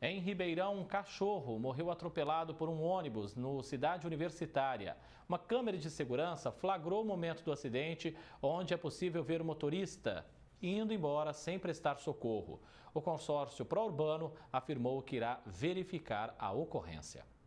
Em Ribeirão, um cachorro morreu atropelado por um ônibus no Cidade Universitária. Uma câmera de segurança flagrou o momento do acidente, onde é possível ver o motorista indo embora sem prestar socorro. O consórcio pró-urbano afirmou que irá verificar a ocorrência.